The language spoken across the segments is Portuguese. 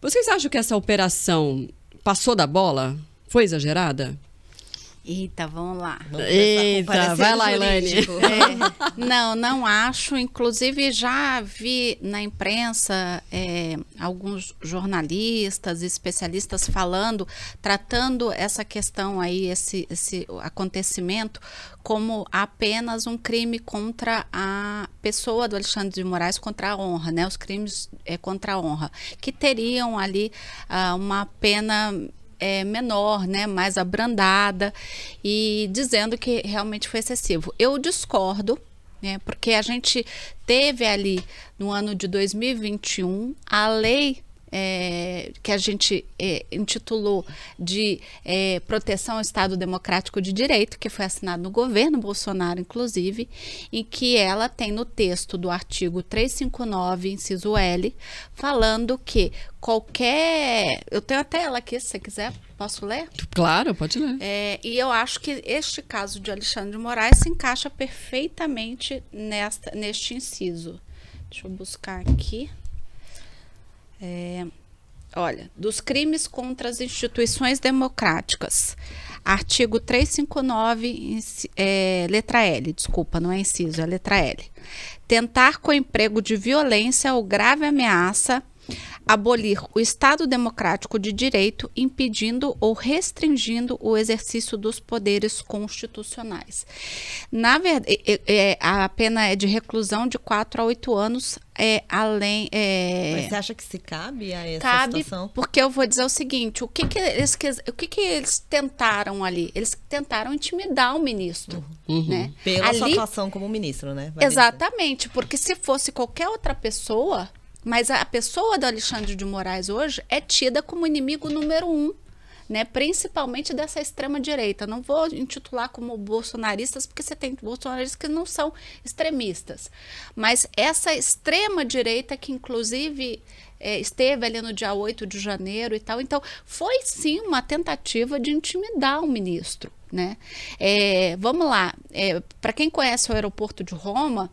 Vocês acham que essa operação passou da bola? Foi exagerada? Eita, vamos lá. Eita, vai lá, Elaine. É, não, não acho. Inclusive, já vi na imprensa é, alguns jornalistas, especialistas falando, tratando essa questão aí, esse, esse acontecimento, como apenas um crime contra a pessoa do Alexandre de Moraes, contra a honra, né? Os crimes é, contra a honra, que teriam ali ah, uma pena é, menor, né, mais abrandada e dizendo que realmente foi excessivo. Eu discordo, né, porque a gente teve ali no ano de 2021 a lei é, que a gente é, intitulou de é, Proteção ao Estado Democrático de Direito, que foi assinado no governo Bolsonaro, inclusive, e que ela tem no texto do artigo 359, inciso L, falando que qualquer. Eu tenho até ela aqui, se você quiser, posso ler? Claro, pode ler. É, e eu acho que este caso de Alexandre de Moraes se encaixa perfeitamente nesta, neste inciso. Deixa eu buscar aqui. É, olha, dos crimes contra as instituições democráticas. Artigo 359, é, letra L, desculpa, não é inciso, é letra L. Tentar com emprego de violência ou grave ameaça abolir o Estado democrático de direito, impedindo ou restringindo o exercício dos poderes constitucionais. Na verdade, é, a pena é de reclusão de 4 a 8 anos é, além. É... Mas você acha que se cabe a essa cabe, situação? Porque eu vou dizer o seguinte: o que, que eles o que, que eles tentaram ali? Eles tentaram intimidar o ministro. Uhum. Né? Pela ali, sua atuação como ministro, né? Exatamente, porque se fosse qualquer outra pessoa, mas a pessoa do Alexandre de Moraes hoje é tida como inimigo número um, né? principalmente dessa extrema-direita. Não vou intitular como bolsonaristas, porque você tem bolsonaristas que não são extremistas. Mas essa extrema-direita, que inclusive é, esteve ali no dia 8 de janeiro e tal. Então, foi sim uma tentativa de intimidar o ministro. Né? É, vamos lá, é, eh, para quem conhece o aeroporto de Roma,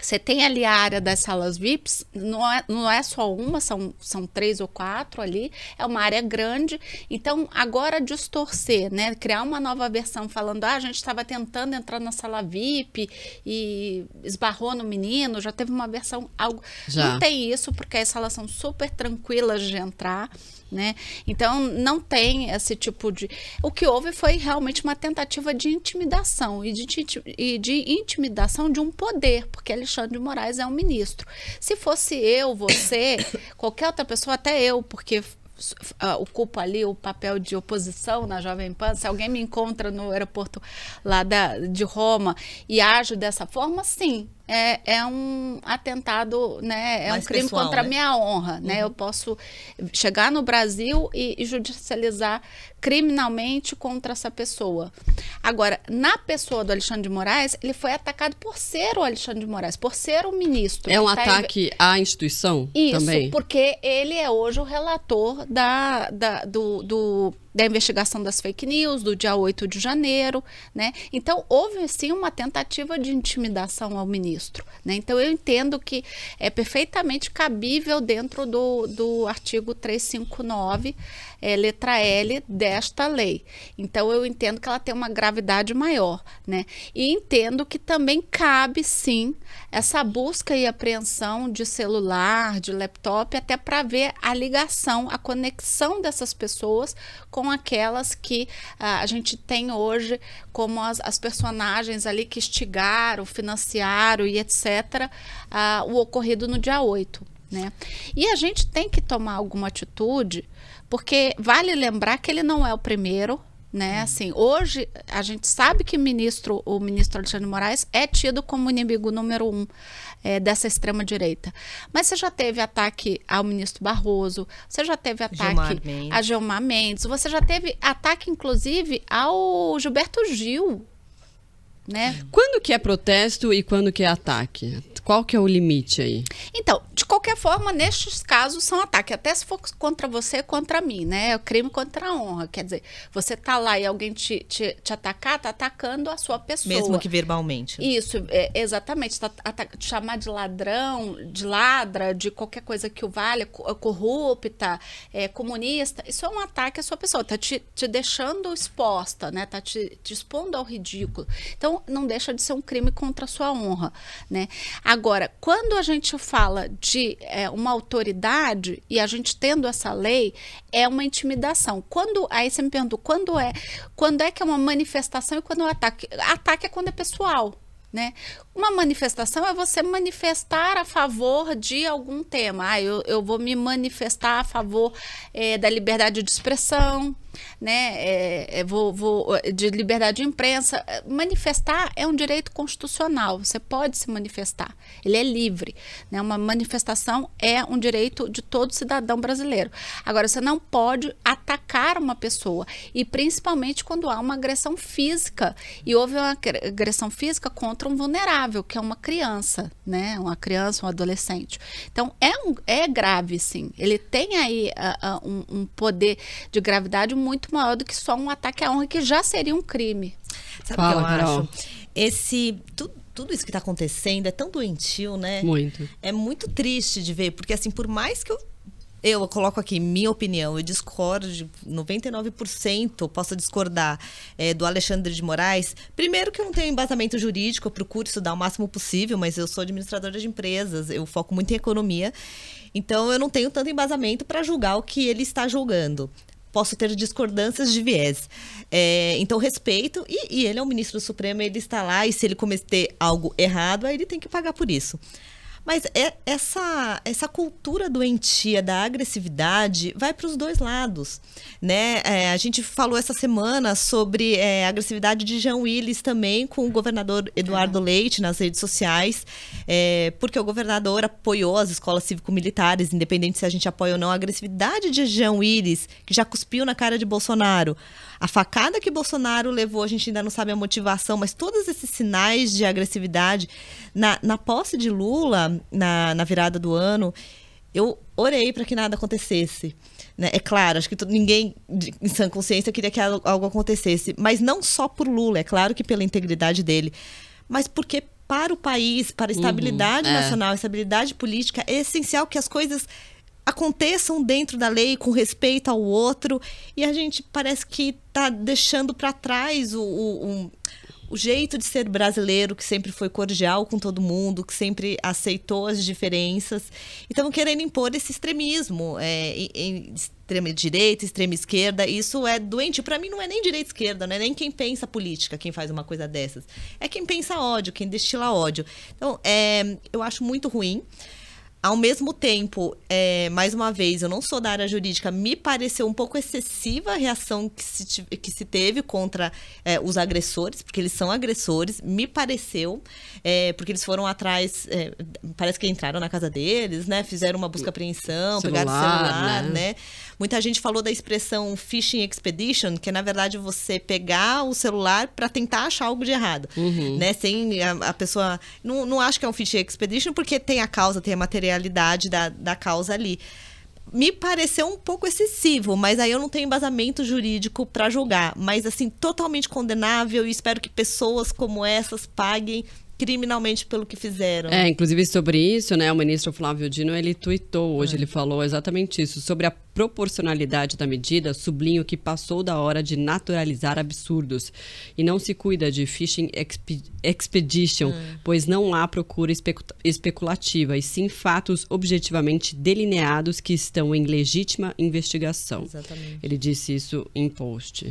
você tem ali a área das salas VIPs, não é, não é só uma, são, são três ou quatro ali, é uma área grande. Então, agora distorcer, né? Criar uma nova versão falando, ah, a gente estava tentando entrar na sala VIP e esbarrou no menino, já teve uma versão algo. Já. Não tem isso, porque as salas são super tranquilas de entrar. Né? Então não tem esse tipo de. O que houve foi realmente uma tentativa de intimidação e de, e de intimidação de um poder, porque eles Alexandre de Moraes é um ministro. Se fosse eu, você, qualquer outra pessoa, até eu, porque uh, ocupo ali o papel de oposição na Jovem Pan, se alguém me encontra no aeroporto lá da, de Roma e ajo dessa forma, sim, é, é um atentado, né? É Mais um crime pessoal, contra a né? minha honra, né? uhum. né? Eu posso chegar no Brasil e, e judicializar criminalmente contra essa pessoa. Agora, na pessoa do Alexandre de Moraes, ele foi atacado por ser o Alexandre de Moraes, por ser o ministro. É um tá ataque em... à instituição Isso, também? Isso, porque ele é hoje o relator da, da do, do da investigação das fake news, do dia 8 de janeiro, né? Então, houve sim uma tentativa de intimidação ao ministro, né? Então, eu entendo que é perfeitamente cabível dentro do, do artigo 359, é, eh, letra L, desta lei. Então, eu entendo que ela tem uma gravidade maior, né? E entendo que também cabe, sim, essa busca e apreensão de celular, de laptop, até para ver a ligação, a conexão dessas pessoas com são aquelas que ah, a gente tem hoje como as, as, personagens ali que estigaram, financiaram e etc. Ah, o ocorrido no dia 8. Né? E a gente tem que tomar alguma atitude, porque vale lembrar que ele não é o primeiro, né? Uhum. Assim, hoje a gente sabe que ministro, o ministro Alexandre Moraes é tido como inimigo número um é, dessa extrema direita. Mas você já teve ataque ao ministro Barroso, você já teve ataque Gilmar a Gilmar Mendes, você já teve ataque, inclusive, ao Gilberto Gil. Né? Quando que é protesto e quando que é ataque? Qual que é o limite aí? Então, de qualquer forma, nestes casos são ataques, até se for contra você, contra mim, né? É crime contra a honra. Quer dizer, você tá lá e alguém te, te, te atacar, tá atacando a sua pessoa. Mesmo que verbalmente. Né? Isso, é, exatamente. Tá, te chamar de ladrão, de ladra, de qualquer coisa que o valha, é, corrupta, é, comunista, isso é um ataque à sua pessoa. Tá te, te deixando exposta, né? Tá te, te expondo ao ridículo. Então, não deixa de ser um crime contra a sua honra, né? Agora, Agora, quando a gente fala de é, uma autoridade e a gente tendo essa lei, é uma intimidação. Quando aí você me pergunta quando é, quando é que é uma manifestação e quando é um ataque? Ataque é quando é pessoal. Né? Uma manifestação é você manifestar a favor de algum tema. Ah, eu, eu vou me manifestar a favor é, da liberdade de expressão, né? É, é, vou, vou, é, de liberdade de imprensa. É, manifestar é um direito constitucional, você pode se manifestar, ele é livre. Né? Uma manifestação é um direito de todo cidadão brasileiro. Agora, você não pode atacar uma pessoa. E principalmente quando há uma agressão física. E houve uma agressão física contra um vulnerável, que é uma criança, né? Uma criança, um adolescente. Então, é, um, é grave, sim. Ele tem aí uh, uh, um, um poder de gravidade muito maior do que só um ataque à honra, que já seria um crime. Sabe que eu Carol. acho? Esse. Tu, tudo isso que está acontecendo é tão doentio, né? Muito. É muito triste de ver, porque assim, por mais que eu eu coloco aqui minha opinião, eu discordo, 99% posso discordar é, do Alexandre de Moraes. Primeiro que eu não tenho embasamento jurídico, eu procuro estudar o máximo possível, mas eu sou administradora de empresas, eu foco muito em economia. Então eu não tenho tanto embasamento para julgar o que ele está julgando. Posso ter discordâncias de viés. É, então, respeito, e, e ele é o ministro do Supremo, ele está lá, e se ele cometer algo errado, aí ele tem que pagar por isso. Mas é, essa, essa cultura doentia da agressividade vai para os dois lados, né? É, a gente falou essa semana sobre é, a agressividade de Jean Willis também com o governador Eduardo Leite nas redes sociais, é, porque o governador apoiou as escolas cívico-militares, independente se a gente apoia ou não, a agressividade de Jean Willis, que já cuspiu na cara de Bolsonaro. A facada que Bolsonaro levou, a gente ainda não sabe a motivação, mas todos esses sinais de agressividade na, na posse de Lula, na, na virada do ano, eu orei para que nada acontecesse. Né? É claro, acho que ninguém em sã consciência queria que algo acontecesse. Mas não só por Lula, é claro que pela integridade dele, mas porque para o país, para a uhum, estabilidade uhum, é. nacional, estabilidade política, é essencial que as coisas aconteçam dentro da lei, com respeito ao outro, e a gente parece que está deixando para trás o, o, o jeito de ser brasileiro que sempre foi cordial com todo mundo, que sempre aceitou as diferenças, estão querendo impor esse extremismo, é, em, em, extrema direita, extrema esquerda. Isso é doente. Para mim, não é nem direita esquerda, não é nem quem pensa política, quem faz uma coisa dessas. É quem pensa ódio, quem destila ódio. Então, é, eu acho muito ruim. Ao mesmo tempo, é, mais uma vez, eu não sou da área jurídica, me pareceu um pouco excessiva a reação que se, que se teve contra é, os agressores, porque eles são agressores, me pareceu, é, porque eles foram atrás, é, parece que entraram na casa deles, né? Fizeram uma busca apreensão, celular, pegaram celular, né? né? Muita gente falou da expressão phishing expedition, que é, na verdade, você pegar o celular para tentar achar algo de errado, uhum. né? Sem a, a pessoa... Não, não acho que é um phishing expedition, porque tem a causa, tem a matéria realidade da, da causa ali. Me pareceu um pouco excessivo, mas aí eu não tenho embasamento jurídico para julgar. Mas, assim, totalmente condenável e espero que pessoas como essas paguem criminalmente pelo que fizeram. É, inclusive sobre isso, né, o ministro Flávio Dino, ele tweetou hoje, é. ele falou exatamente isso, sobre a proporcionalidade da medida, sublinho que passou da hora de naturalizar absurdos e não se cuida de phishing exp expedition, é. pois não há procura especu especulativa e sim fatos objetivamente delineados que estão em legítima investigação. Exatamente. Ele disse isso em post.